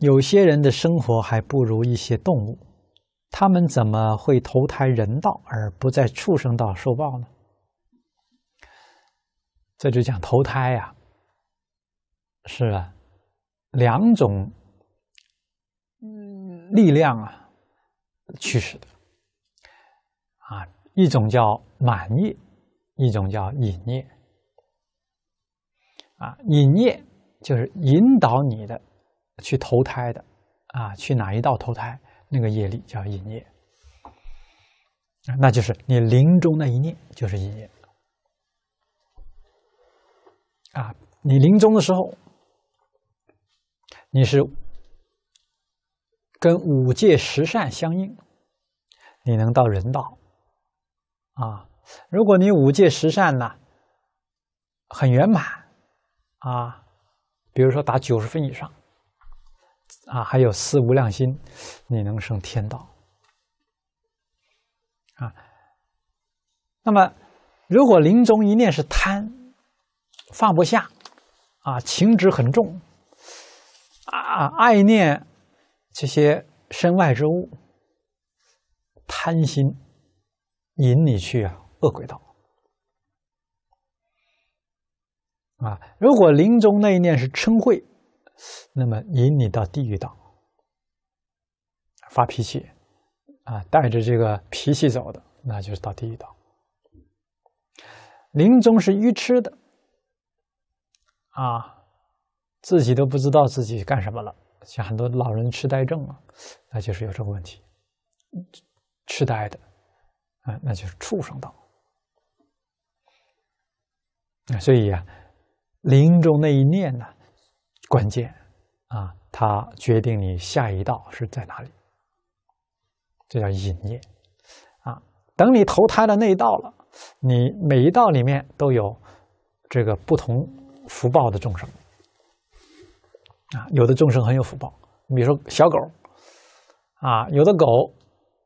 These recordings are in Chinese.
有些人的生活还不如一些动物，他们怎么会投胎人道而不在畜生道受报呢？这就讲投胎呀，是啊，两种力量啊，驱使的啊，一种叫满业，一种叫隐业。啊，隐业就是引导你的。去投胎的，啊，去哪一道投胎？那个业力叫一念，那就是你临终那一念，就是一念，啊，你临终的时候，你是跟五界十善相应，你能到人道，啊，如果你五界十善呢很圆满，啊，比如说打九十分以上。啊，还有四无量心，你能生天道。啊，那么如果临终一念是贪，放不下，啊情执很重，啊爱念这些身外之物，贪心引你去恶鬼道。啊，如果临终那一念是嗔恚。那么引你到地狱道，发脾气啊，带着这个脾气走的，那就是到地狱道。临终是愚痴的啊，自己都不知道自己干什么了，像很多老人痴呆症啊，那就是有这个问题，痴呆的，啊，那就是畜生道。啊，所以啊，临终那一念呢？关键啊，它决定你下一道是在哪里，这叫引业啊。等你投胎了那一道了，你每一道里面都有这个不同福报的众生啊。有的众生很有福报，你比如说小狗啊，有的狗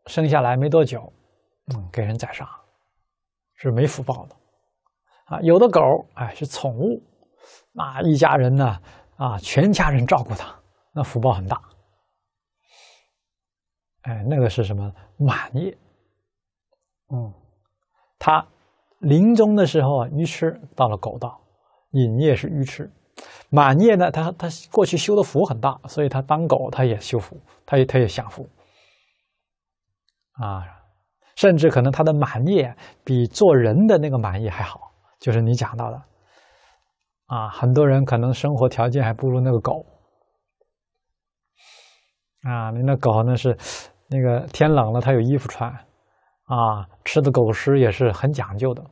生下来没多久，嗯，给人宰杀是没福报的啊。有的狗哎是宠物，那一家人呢？啊，全家人照顾他，那福报很大。哎，那个是什么？满业，嗯，他临终的时候啊，愚痴到了狗道，隐业是愚痴，满业呢，他他过去修的福很大，所以他当狗他也修福，他也他也享福，啊，甚至可能他的满业比做人的那个满业还好，就是你讲到的。啊，很多人可能生活条件还不如那个狗。啊，你那狗呢是，那个天冷了它有衣服穿，啊，吃的狗食也是很讲究的，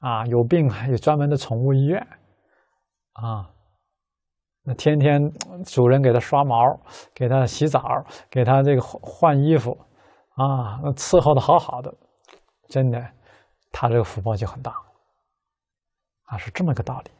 啊，有病还有专门的宠物医院，啊，那天天主人给它刷毛，给它洗澡，给它这个换衣服，啊，那伺候的好好的，真的，它这个福报就很大，啊，是这么个道理。